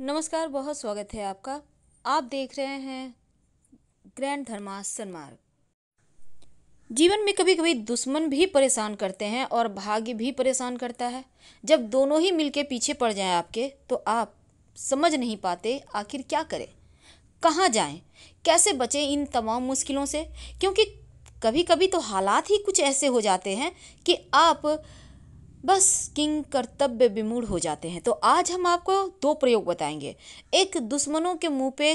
नमस्कार बहुत स्वागत है आपका आप देख रहे हैं ग्रैंड धर्मासन मार्ग जीवन में कभी कभी दुश्मन भी परेशान करते हैं और भाग्य भी परेशान करता है जब दोनों ही मिलके पीछे पड़ जाएं आपके तो आप समझ नहीं पाते आखिर क्या करें कहाँ जाएं कैसे बचें इन तमाम मुश्किलों से क्योंकि कभी कभी तो हालात ही कुछ ऐसे हो जाते हैं कि आप बस किंग कर्तव्य विमूढ़ हो जाते हैं तो आज हम आपको दो प्रयोग बताएंगे एक दुश्मनों के मुंह पे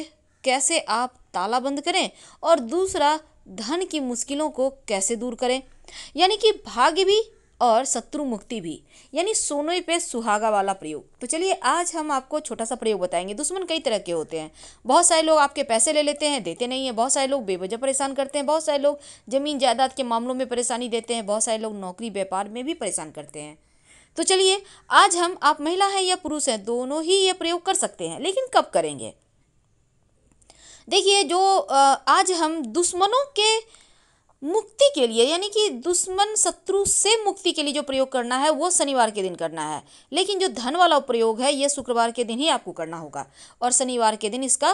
कैसे आप ताला बंद करें और दूसरा धन की मुश्किलों को कैसे दूर करें यानी कि भाग्य भी और शत्रु मुक्ति भी यानी सोनोई पे सुहागा वाला प्रयोग तो चलिए आज हम आपको छोटा सा प्रयोग बताएंगे दुश्मन कई तरह के होते हैं बहुत सारे लोग आपके पैसे ले लेते हैं देते नहीं हैं बहुत सारे लोग बेवजह परेशान करते हैं बहुत सारे लोग ज़मीन जायदाद के मामलों में परेशानी देते हैं बहुत सारे लोग नौकरी व्यापार में भी परेशान करते हैं तो चलिए आज हम आप महिला हैं या पुरुष हैं दोनों ही ये प्रयोग कर सकते हैं लेकिन कब करेंगे देखिए जो आज हम दुश्मनों के मुक्ति के लिए यानी कि दुश्मन शत्रु से मुक्ति के लिए जो प्रयोग करना है वो शनिवार के दिन करना है लेकिन जो धन वाला प्रयोग है ये शुक्रवार के दिन ही आपको करना होगा और शनिवार के दिन इसका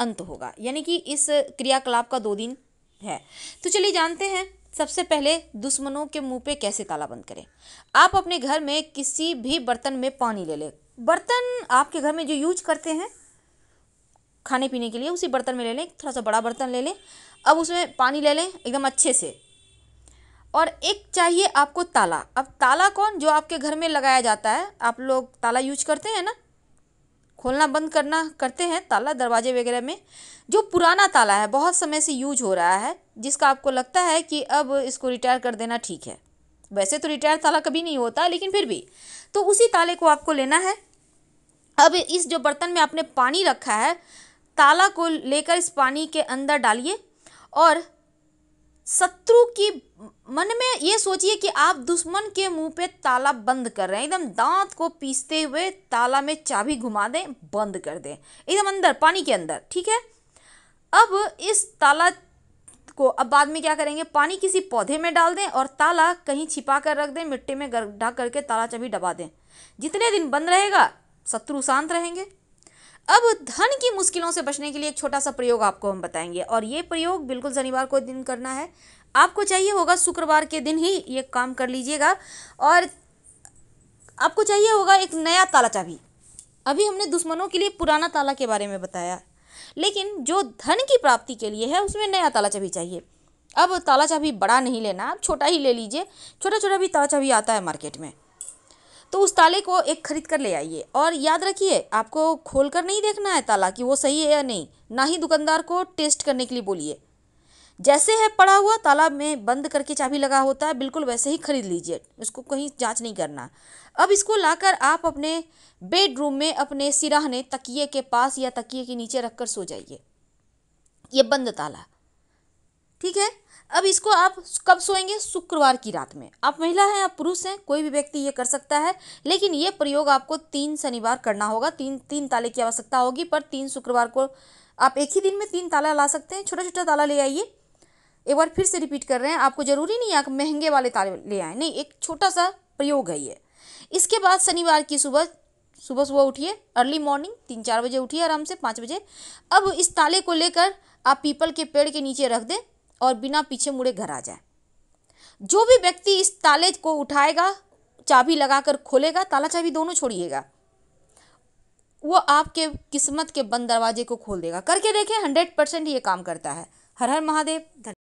अंत होगा यानी कि इस क्रियाकलाप का दो दिन है तो चलिए जानते हैं सबसे पहले दुश्मनों के मुंह पे कैसे ताला बंद करें आप अपने घर में किसी भी बर्तन में पानी ले लें बर्तन आपके घर में जो यूज करते हैं खाने पीने के लिए उसी बर्तन में ले लें थोड़ा सा बड़ा बर्तन ले लें अब उसमें पानी ले लें एकदम अच्छे से और एक चाहिए आपको ताला अब ताला कौन जो आपके घर में लगाया जाता है आप लोग ताला यूज करते हैं ना खोलना बंद करना करते हैं ताला दरवाजे वगैरह में जो पुराना ताला है बहुत समय से यूज हो रहा है जिसका आपको लगता है कि अब इसको रिटायर कर देना ठीक है वैसे तो रिटायर ताला कभी नहीं होता लेकिन फिर भी तो उसी ताले को आपको लेना है अब इस जो बर्तन में आपने पानी रखा है ताला को लेकर इस पानी के अंदर डालिए और शत्रु की मन में ये सोचिए कि आप दुश्मन के मुंह पे ताला बंद कर रहे हैं एकदम दांत को पीसते हुए ताला में चाबी घुमा दें बंद कर दें एकदम अंदर पानी के अंदर ठीक है अब इस ताला को अब बाद में क्या करेंगे पानी किसी पौधे में डाल दें और ताला कहीं छिपा कर रख दें मिट्टी में गड्ढा करके ताला चाबी दबा दें जितने दिन बंद रहेगा शत्रु शांत रहेंगे अब धन की मुश्किलों से बचने के लिए एक छोटा सा प्रयोग आपको हम बताएंगे और ये प्रयोग बिल्कुल शनिवार को दिन करना है आपको चाहिए होगा शुक्रवार के दिन ही ये काम कर लीजिएगा और आपको चाहिए होगा एक नया ताला चाबी अभी हमने दुश्मनों के लिए पुराना ताला के बारे में बताया लेकिन जो धन की प्राप्ति के लिए है उसमें नया ताला चाबी चाहिए अब ताला चाबी बड़ा नहीं लेना आप छोटा ही ले लीजिए छोटा छोटा भी ताला चाबी आता है मार्केट में तो उस ताले को एक खरीद कर ले आइए और याद रखिए आपको खोल कर नहीं देखना है ताला कि वो सही है या नहीं ना ही दुकानदार को टेस्ट करने के लिए बोलिए जैसे है पड़ा हुआ ताला में बंद करके चाबी लगा होता है बिल्कुल वैसे ही खरीद लीजिए उसको कहीं जांच नहीं करना अब इसको लाकर आप अपने बेडरूम में अपने सिराहने तकिए के पास या तकिए के नीचे रखकर सो जाइए ये बंद ताला ठीक है अब इसको आप कब सोएंगे शुक्रवार की रात में आप महिला हैं आप पुरुष हैं कोई भी व्यक्ति ये कर सकता है लेकिन ये प्रयोग आपको तीन शनिवार करना होगा तीन तीन ताले की आवश्यकता होगी पर तीन शुक्रवार को आप एक ही दिन में तीन ताला ला सकते हैं छोटा छोटा ताला ले आइए एक बार फिर से रिपीट कर रहे हैं आपको ज़रूरी नहीं है आप महंगे वाले ताले ले आए नहीं एक छोटा सा प्रयोग है ये इसके बाद शनिवार की सुबह सुबह सुबह उठिए अर्ली मॉर्निंग तीन चार बजे उठिए आराम से पाँच बजे अब इस ताले को लेकर आप पीपल के पेड़ के नीचे रख दें और बिना पीछे मुड़े घर आ जाए जो भी व्यक्ति इस ताले को उठाएगा चाबी लगाकर खोलेगा ताला चाबी दोनों छोड़िएगा वो आपके किस्मत के बंद दरवाजे को खोल देगा करके देखें हंड्रेड परसेंट ये काम करता है हर हर महादेव